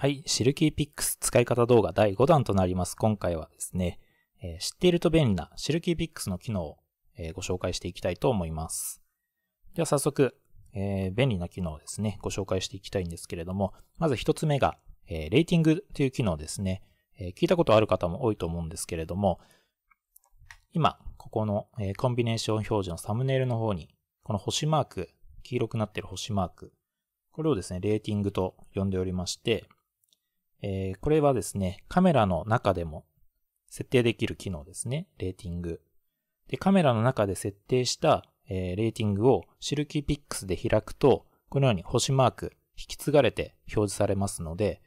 はい、シルキーピックス使い方動画第5弾となります。今回はですね、えー、知っていると便利なシルキーピックスの機能を、えー、ご紹介していきたいと思います。では早速、えー、便利な機能ですね、ご紹介していきたいんですけれども、まず一つ目が、えレーティングという機能ですね、え聞いたことある方も多いと思うんですけれども、今、ここの、えコンビネーション表示のサムネイルの方に、この星マーク、黄色くなっている星マーク、これをですね、レーティングと呼んでおりまして、えー、これはですね、カメラの中でも設定できる機能ですね。レーティング。で、カメラの中で設定した、えー、レーティングをシルキーピックスで開くと、このように星マーク、引き継がれて表示されますので、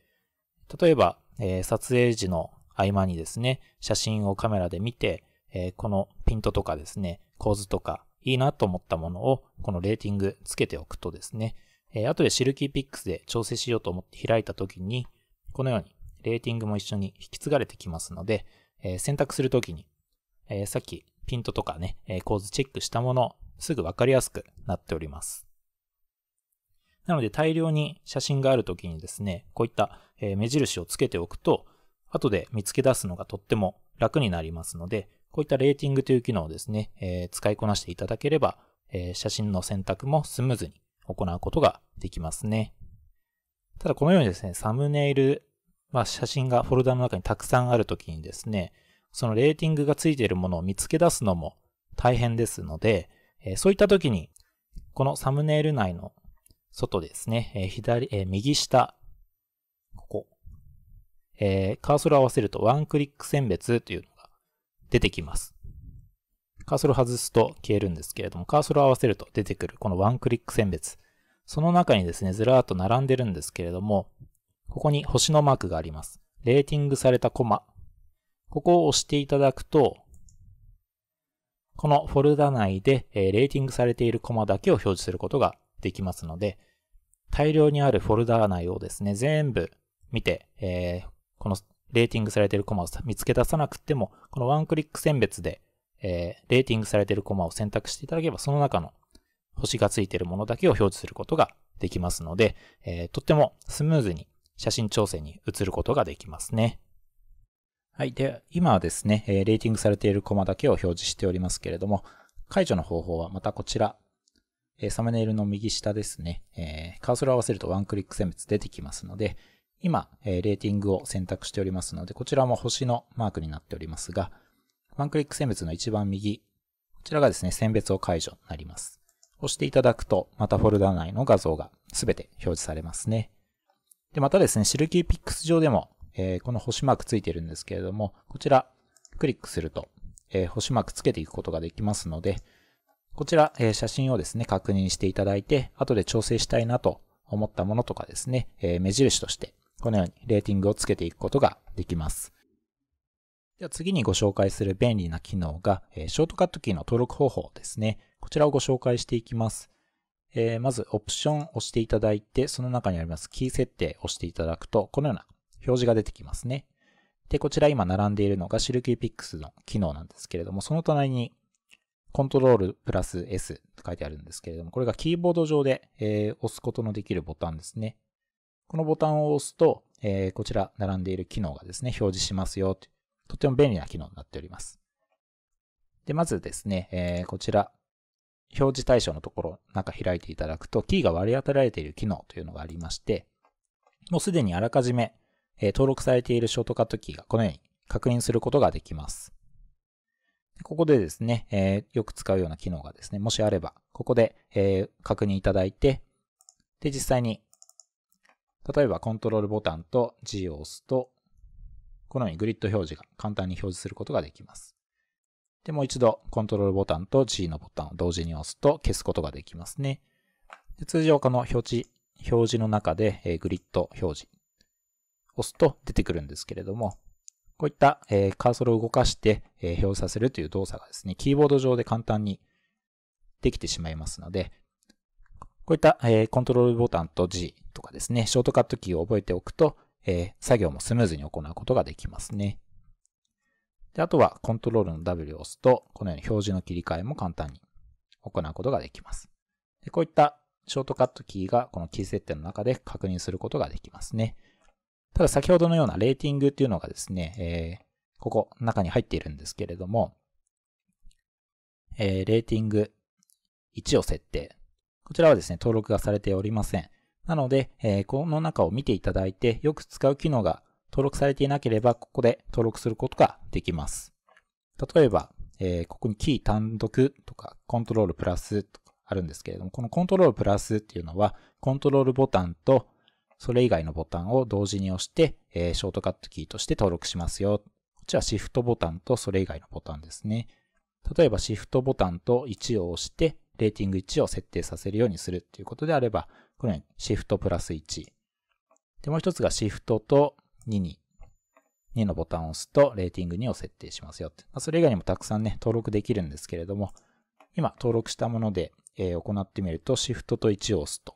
例えば、えー、撮影時の合間にですね、写真をカメラで見て、えー、このピントとかですね、構図とか、いいなと思ったものを、このレーティングつけておくとですね、えー、後でシルキーピックスで調整しようと思って開いた時に、このように、レーティングも一緒に引き継がれてきますので、えー、選択するときに、えー、さっきピントとかね、え構図チェックしたもの、すぐわかりやすくなっております。なので大量に写真があるときにですね、こういった目印をつけておくと、後で見つけ出すのがとっても楽になりますので、こういったレーティングという機能をですね、え使いこなしていただければ、え写真の選択もスムーズに行うことができますね。ただこのようにですね、サムネイル、まあ、写真がフォルダの中にたくさんあるときにですね、そのレーティングがついているものを見つけ出すのも大変ですので、えそういったときに、このサムネイル内の外ですね、え左、え右下、ここ、えー、カーソルを合わせるとワンクリック選別というのが出てきます。カーソルを外すと消えるんですけれども、カーソルを合わせると出てくるこのワンクリック選別。その中にですね、ずらーっと並んでるんですけれども、ここに星のマークがあります。レーティングされたコマ。ここを押していただくと、このフォルダ内で、えレーティングされているコマだけを表示することができますので、大量にあるフォルダ内をですね、全部見て、えー、このレーティングされているコマを見つけ出さなくても、このワンクリック選別で、えー、レーティングされているコマを選択していただければ、その中の星がついているものだけを表示することができますので、えー、とってもスムーズに写真調整に移ることができますね。はい。で、今はですね、えー、レーティングされているコマだけを表示しておりますけれども、解除の方法はまたこちら、えー、サムネイルの右下ですね、えー、カーソルを合わせるとワンクリック選別出てきますので、今、えー、レーティングを選択しておりますので、こちらも星のマークになっておりますが、ワンクリック選別の一番右、こちらがですね、選別を解除になります。押していただくと、またフォルダ内の画像がすべて表示されますね。で、またですね、シルキーピックス上でも、えー、この星マークついてるんですけれども、こちら、クリックすると、えー、星マークつけていくことができますので、こちら、えー、写真をですね、確認していただいて、後で調整したいなと思ったものとかですね、え目印として、このようにレーティングをつけていくことができます。では次にご紹介する便利な機能が、えショートカットキーの登録方法ですね。こちらをご紹介していきます。えまず、オプションを押していただいて、その中にありますキー設定を押していただくと、このような表示が出てきますね。で、こちら今並んでいるのがシルキーピックスの機能なんですけれども、その隣にコントロールプラス S って書いてあるんですけれども、これがキーボード上で、え押すことのできるボタンですね。このボタンを押すと、えこちら並んでいる機能がですね、表示しますよととても便利な機能になっております。で、まずですね、えー、こちら、表示対象のところ、中か開いていただくと、キーが割り当てられている機能というのがありまして、もうすでにあらかじめ、えー、登録されているショートカットキーがこのように確認することができます。ここでですね、えー、よく使うような機能がですね、もしあれば、ここで、えー、確認いただいて、で、実際に、例えばコントロールボタンと G を押すと、このようにグリッド表示が簡単に表示することができます。で、もう一度、コントロールボタンと G のボタンを同時に押すと消すことができますね。で通常この表示、表示の中で、えー、グリッド表示、押すと出てくるんですけれども、こういった、えー、カーソルを動かして、えー、表示させるという動作がですね、キーボード上で簡単にできてしまいますので、こういった、えー、コントロールボタンと G とかですね、ショートカットキーを覚えておくと、えー、作業もスムーズに行うことができますね。で、あとはコントロールの W を押すと、このように表示の切り替えも簡単に行うことができます。でこういったショートカットキーがこのキー設定の中で確認することができますね。ただ先ほどのようなレーティングっていうのがですね、えー、ここ中に入っているんですけれども、えー、レーティング1を設定。こちらはですね、登録がされておりません。なので、えー、この中を見ていただいて、よく使う機能が登録されていなければ、ここで登録することができます。例えば、えー、ここにキー単独とか、コントロールプラスとかあるんですけれども、このコントロールプラスっていうのは、コントロールボタンと、それ以外のボタンを同時に押して、えー、ショートカットキーとして登録しますよ。こっちはシフトボタンとそれ以外のボタンですね。例えばシフトボタンと1を押して、レーティング1を設定させるようにするっていうことであれば、これよシフトプラス1。で、もう一つがシフトと2に、2のボタンを押すと、レーティング2を設定しますよって。まあ、それ以外にもたくさんね、登録できるんですけれども、今登録したもので、えー、行ってみると、シフトと1を押すと、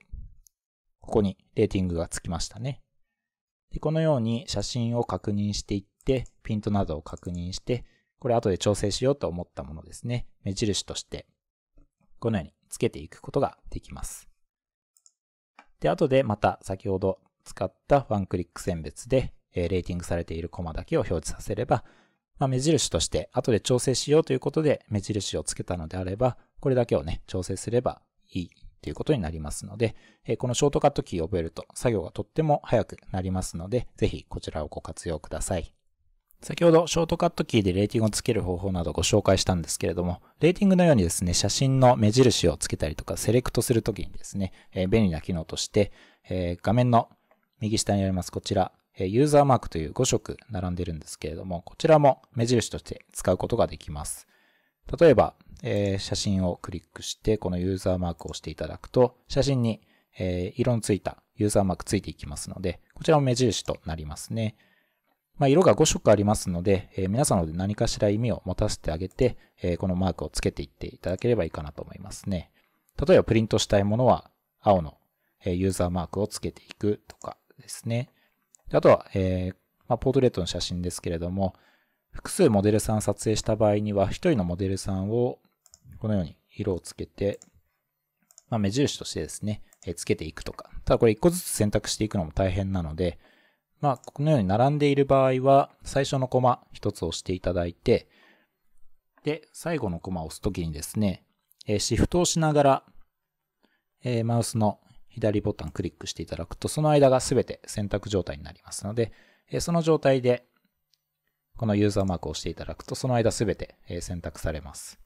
ここにレーティングがつきましたね。でこのように写真を確認していって、ピントなどを確認して、これ後で調整しようと思ったものですね。目印として、このようにつけていくことができます。で、後でまた先ほど使ったワンクリック選別で、えレーティングされているコマだけを表示させれば、まあ、目印として後で調整しようということで目印をつけたのであれば、これだけをね、調整すればいいということになりますので、えこのショートカットキーを覚えると作業がとっても早くなりますので、ぜひこちらをご活用ください。先ほどショートカットキーでレーティングをつける方法などご紹介したんですけれども、レーティングのようにですね、写真の目印をつけたりとかセレクトするときにですね、えー、便利な機能として、えー、画面の右下にありますこちら、えー、ユーザーマークという5色並んでるんですけれども、こちらも目印として使うことができます。例えば、えー、写真をクリックして、このユーザーマークを押していただくと、写真に、えー、色のついたユーザーマークついていきますので、こちらも目印となりますね。まあ、色が5色ありますので、えー、皆さんので何かしら意味を持たせてあげて、えー、このマークをつけていっていただければいいかなと思いますね。例えばプリントしたいものは青の、えー、ユーザーマークをつけていくとかですね。あとは、えーまあ、ポートレートの写真ですけれども、複数モデルさん撮影した場合には、1人のモデルさんをこのように色をつけて、まあ、目印としてですね、えー、つけていくとか。ただこれ1個ずつ選択していくのも大変なので、まあ、このように並んでいる場合は、最初のコマ1つ押していただいて、で、最後のコマを押すときにですね、えシフトをしながら、えマウスの左ボタンクリックしていただくと、その間が全て選択状態になりますので、えその状態で、このユーザーマークを押していただくと、その間全て、え選択されます。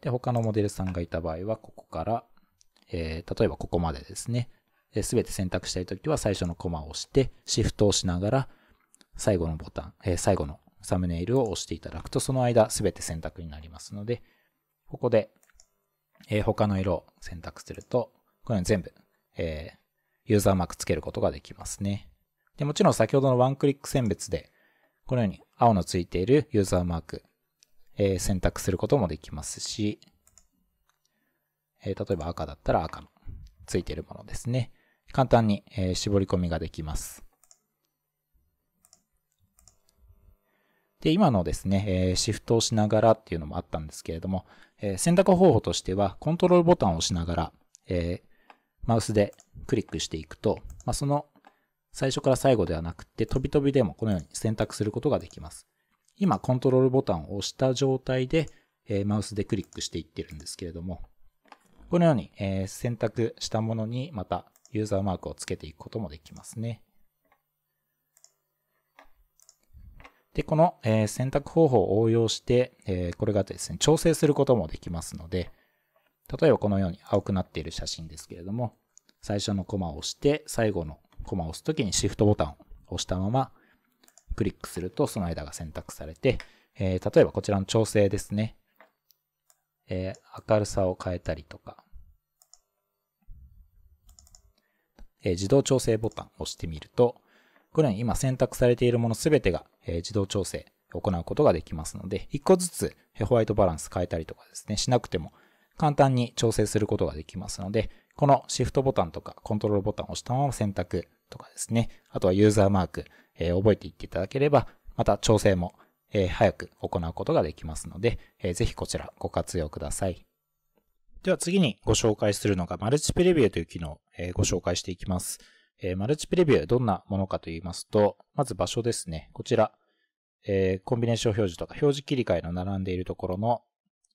で、他のモデルさんがいた場合は、ここから、え例えばここまでですね、すべて選択したいときは最初のコマを押して、シフトを押しながら、最後のボタン、え最後のサムネイルを押していただくと、その間すべて選択になりますので、ここで、え他の色を選択すると、このように全部、えユーザーマークつけることができますね。で、もちろん先ほどのワンクリック選別で、このように青のついているユーザーマーク、え選択することもできますし、え例えば赤だったら赤のついているものですね。簡単に、えー、絞り込みができます。で、今のですね、えー、シフトをしながらっていうのもあったんですけれども、えー、選択方法としては、コントロールボタンを押しながら、えー、マウスでクリックしていくと、まあ、その最初から最後ではなくて、飛び飛びでもこのように選択することができます。今、コントロールボタンを押した状態で、えー、マウスでクリックしていってるんですけれども、このように、えー、選択したものにまたユーザーマークをつけていくこともできますね。で、この、え選択方法を応用して、えこれがですね、調整することもできますので、例えばこのように青くなっている写真ですけれども、最初のコマを押して、最後のコマを押すときにシフトボタンを押したまま、クリックするとその間が選択されて、え例えばこちらの調整ですね、え明るさを変えたりとか、え自動調整ボタンを押してみると、このように今選択されているものすべてが、え自動調整を行うことができますので、一個ずつホワイトバランス変えたりとかですね、しなくても簡単に調整することができますので、このシフトボタンとかコントロールボタンを押したまま選択とかですね、あとはユーザーマーク、え覚えていっていただければ、また調整も、え早く行うことができますので、えー、ぜひこちらご活用ください。では次にご紹介するのがマルチプレビューという機能、えご紹介していきます。えマルチプレビューはどんなものかと言いますと、まず場所ですね。こちら、えコンビネーション表示とか表示切り替えの並んでいるところの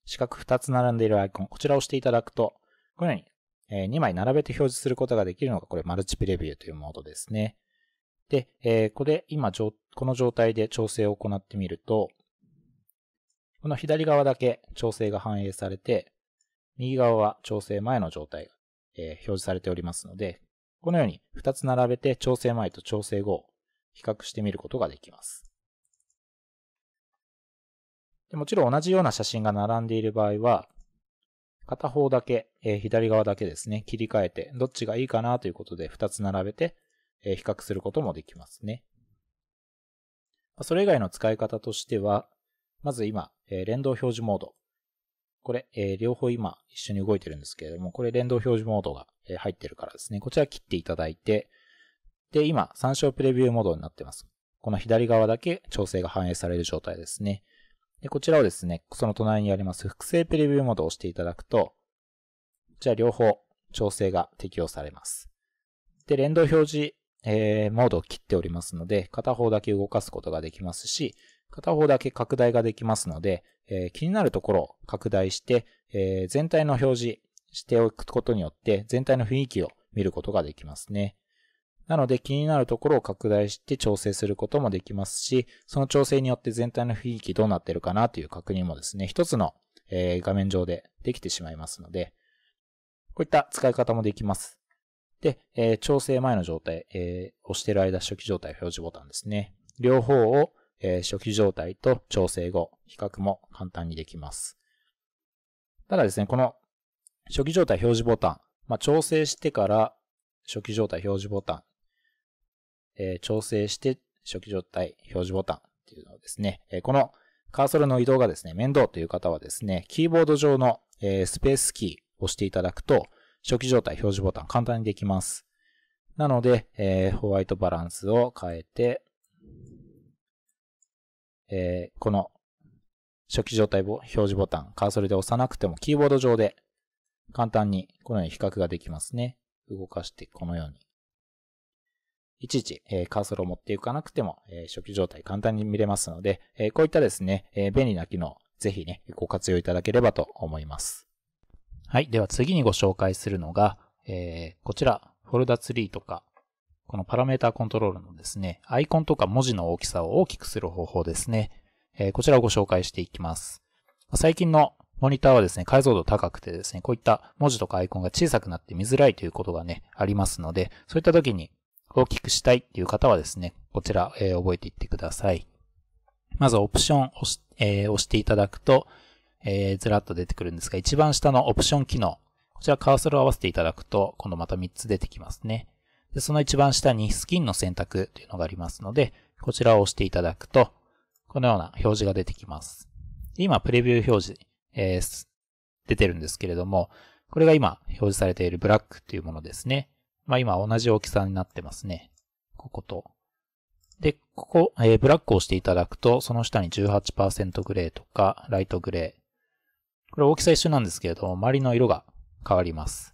四角2つ並んでいるアイコン、こちらを押していただくと、このように、え2枚並べて表示することができるのがこれマルチプレビューというモードですね。で、えこれ今この状態で調整を行ってみると、この左側だけ調整が反映されて、右側は調整前の状態が、え表示されておりますので、このように2つ並べて調整前と調整後を比較してみることができます。でもちろん同じような写真が並んでいる場合は、片方だけ、え左側だけですね、切り替えて、どっちがいいかなということで2つ並べて、え比較することもできますね。それ以外の使い方としては、まず今、え連動表示モードこれ、えー、両方今一緒に動いてるんですけれども、これ連動表示モードが入ってるからですね。こちら切っていただいて、で、今、参照プレビューモードになってます。この左側だけ調整が反映される状態ですね。で、こちらをですね、その隣にあります複製プレビューモードを押していただくと、じゃあ両方調整が適用されます。で、連動表示、えー、モードを切っておりますので、片方だけ動かすことができますし、片方だけ拡大ができますので、えー、気になるところを拡大して、えー、全体の表示しておくことによって、全体の雰囲気を見ることができますね。なので気になるところを拡大して調整することもできますし、その調整によって全体の雰囲気どうなってるかなという確認もですね、一つの、え画面上でできてしまいますので、こういった使い方もできます。で、え調整前の状態、え押してる間初期状態表示ボタンですね。両方をえー、初期状態と調整後、比較も簡単にできます。ただですね、この初期状態表示ボタン、まあ、調整してから初期状態表示ボタン、えー、調整して初期状態表示ボタンっていうのをですね、えー、このカーソルの移動がですね、面倒という方はですね、キーボード上の、えー、スペースキーを押していただくと、初期状態表示ボタン簡単にできます。なので、えー、ホワイトバランスを変えて、えー、この初期状態表示ボタン、カーソルで押さなくてもキーボード上で簡単にこのように比較ができますね。動かしてこのように。いちいち、えー、カーソルを持っていかなくても、えー、初期状態簡単に見れますので、えー、こういったですね、え便利な機能、ぜひね、ご活用いただければと思います。はい。では次にご紹介するのが、えこちら、フォルダツリーとか、このパラメータコントロールのですね、アイコンとか文字の大きさを大きくする方法ですね。えー、こちらをご紹介していきます。最近のモニターはですね、解像度高くてですね、こういった文字とかアイコンが小さくなって見づらいということがね、ありますので、そういった時に大きくしたいっていう方はですね、こちら、えー、覚えていってください。まずオプションを押しえー、押していただくと、えー、ずらっと出てくるんですが、一番下のオプション機能。こちらカーソルを合わせていただくと、今度また3つ出てきますね。でその一番下にスキンの選択というのがありますので、こちらを押していただくと、このような表示が出てきます。今、プレビュー表示、えー、出てるんですけれども、これが今表示されているブラックというものですね。まあ今同じ大きさになってますね。ここと。で、ここ、えー、ブラックを押していただくと、その下に18%グレーとか、ライトグレー。これ大きさ一緒なんですけれども、周りの色が変わります。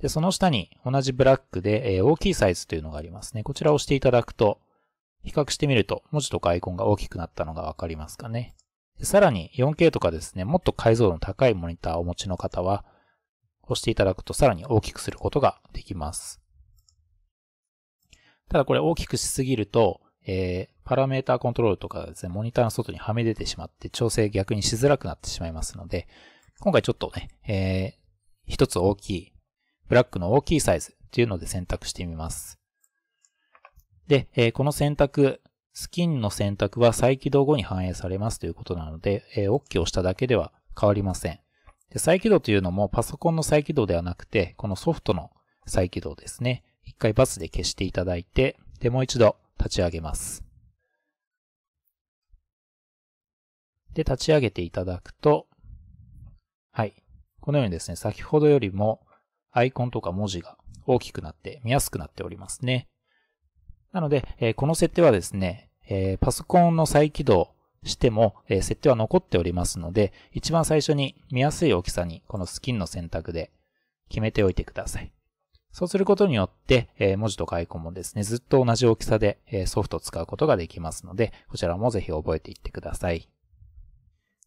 で、その下に同じブラックで、えー、大きいサイズというのがありますね。こちらを押していただくと、比較してみると文字とかアイコンが大きくなったのがわかりますかね。さらに 4K とかですね、もっと解像度の高いモニターをお持ちの方は、押していただくとさらに大きくすることができます。ただこれ大きくしすぎると、えー、パラメータコントロールとかですね、モニターの外にはみ出てしまって調整逆にしづらくなってしまいますので、今回ちょっとね、えー、一つ大きいブラックの大きいサイズっていうので選択してみます。で、えー、この選択、スキンの選択は再起動後に反映されますということなので、えー、OK をしただけでは変わりません。で再起動というのもパソコンの再起動ではなくて、このソフトの再起動ですね。一回バスで消していただいて、で、もう一度立ち上げます。で、立ち上げていただくと、はい。このようにですね、先ほどよりもアイコンとか文字が大きくなって見やすくなっておりますね。なので、えこの設定はですね、えパソコンの再起動しても、え設定は残っておりますので、一番最初に見やすい大きさにこのスキンの選択で決めておいてください。そうすることによって、え文字とかアイコンもですね、ずっと同じ大きさで、えソフトを使うことができますので、こちらもぜひ覚えていってください。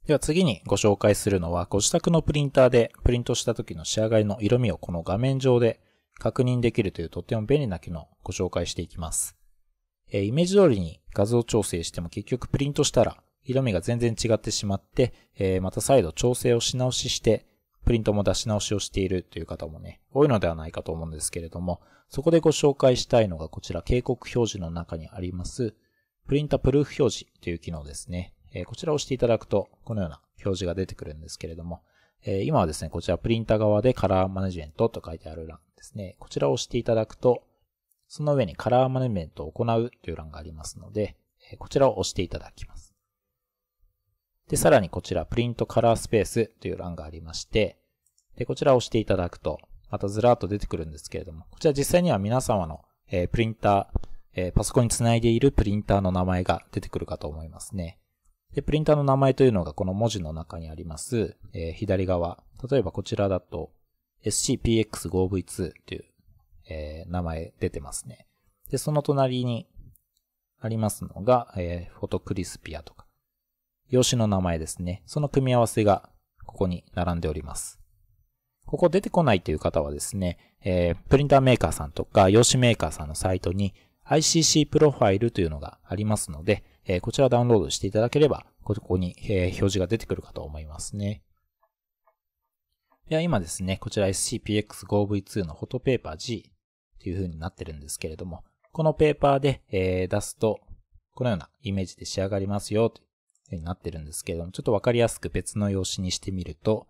では次にご紹介するのは、ご自宅のプリンターでプリントした時の仕上がりの色味をこの画面上で確認できるというとっても便利な機能をご紹介していきます。えイメージ通りに画像調整しても結局プリントしたら色味が全然違ってしまって、えまた再度調整をし直しして、プリントも出し直しをしているという方もね、多いのではないかと思うんですけれども、そこでご紹介したいのがこちら警告表示の中にあります、プリンタプルーフ表示という機能ですね。えこちらを押していただくと、このような表示が出てくるんですけれども、え今はですね、こちらプリンター側でカラーマネジメントと書いてある欄ですね。こちらを押していただくと、その上にカラーマネジメントを行うという欄がありますので、えこちらを押していただきます。で、さらにこちらプリントカラースペースという欄がありまして、で、こちらを押していただくと、またずらーっと出てくるんですけれども、こちら実際には皆様の、えプリンター、えパソコンにつないでいるプリンターの名前が出てくるかと思いますね。で、プリンターの名前というのがこの文字の中にあります、えー、左側。例えばこちらだと SCPX5V2 という、えー、名前出てますね。で、その隣にありますのが、えー、フォトクリスピアとか、用紙の名前ですね。その組み合わせがここに並んでおります。ここ出てこないという方はですね、えー、プリンターメーカーさんとか、用紙メーカーさんのサイトに ICC プロファイルというのがありますので、えこちらダウンロードしていただければ、ここに、え表示が出てくるかと思いますね。では今ですね、こちら SCPX5V2 のフォトペーパー G という風になってるんですけれども、このペーパーで、え出すと、このようなイメージで仕上がりますよという風になってるんですけれども、ちょっとわかりやすく別の用紙にしてみると、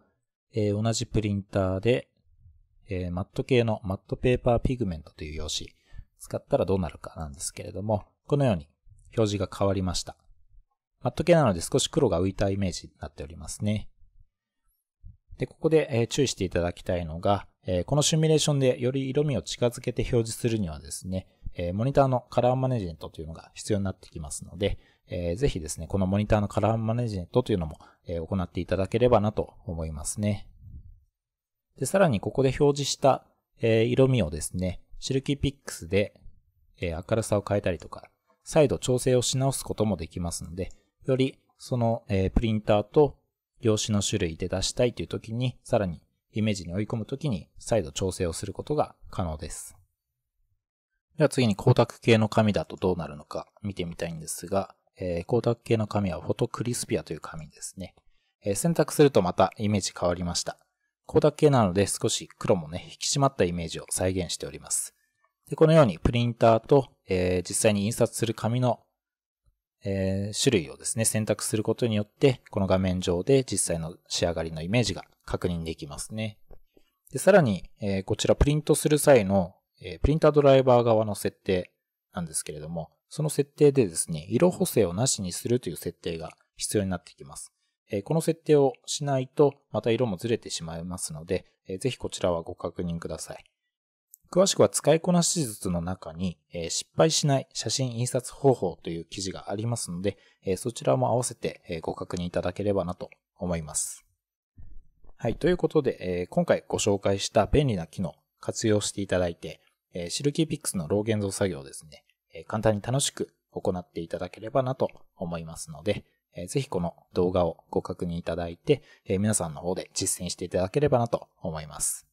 え同じプリンターで、えマット系のマットペーパーピグメントという用紙使ったらどうなるかなんですけれども、このように表示が変わりました。マット系なので少し黒が浮いたイメージになっておりますね。で、ここで、え注意していただきたいのが、えこのシミュレーションでより色味を近づけて表示するにはですね、えモニターのカラーマネジメントというのが必要になってきますので、えぜひですね、このモニターのカラーマネジメントというのも、え行っていただければなと思いますね。で、さらにここで表示した、え色味をですね、シルキーピックスで、え明るさを変えたりとか、再度調整をし直すこともできますので、よりその、えプリンターと用紙の種類で出したいという時に、さらにイメージに追い込む時に再度調整をすることが可能です。では次に光沢系の紙だとどうなるのか見てみたいんですが、えー、光沢系の紙はフォトクリスピアという紙ですね。えー、選択するとまたイメージ変わりました。光沢系なので少し黒もね、引き締まったイメージを再現しております。でこのようにプリンターとえー、実際に印刷する紙の、えー、種類をですね、選択することによって、この画面上で実際の仕上がりのイメージが確認できますね。でさらに、えー、こちらプリントする際の、えプリンタードライバー側の設定なんですけれども、その設定でですね、色補正をなしにするという設定が必要になってきます。えこの設定をしないと、また色もずれてしまいますので、えー、ぜひこちらはご確認ください。詳しくは使いこなし術の中に、え失敗しない写真印刷方法という記事がありますので、えそちらも合わせて、えご確認いただければなと思います。はい、ということで、え今回ご紹介した便利な機能、活用していただいて、えシルキーピックスの老現像作業ですね、え簡単に楽しく行っていただければなと思いますので、えぜひこの動画をご確認いただいて、え皆さんの方で実践していただければなと思います。